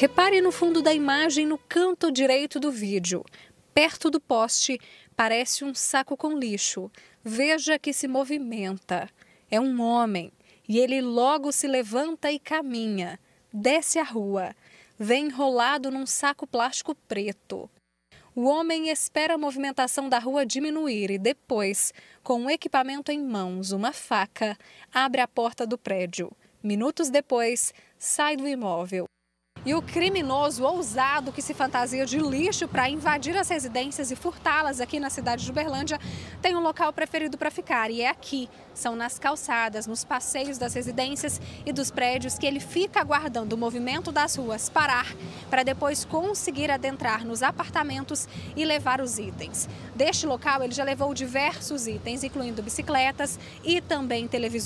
Repare no fundo da imagem, no canto direito do vídeo. Perto do poste, parece um saco com lixo. Veja que se movimenta. É um homem e ele logo se levanta e caminha. Desce a rua. Vem enrolado num saco plástico preto. O homem espera a movimentação da rua diminuir e depois, com o equipamento em mãos, uma faca, abre a porta do prédio. Minutos depois, sai do imóvel. E o criminoso ousado que se fantasia de lixo para invadir as residências e furtá-las aqui na cidade de Uberlândia tem um local preferido para ficar e é aqui. São nas calçadas, nos passeios das residências e dos prédios que ele fica aguardando o movimento das ruas parar para depois conseguir adentrar nos apartamentos e levar os itens. Deste local ele já levou diversos itens, incluindo bicicletas e também televisores.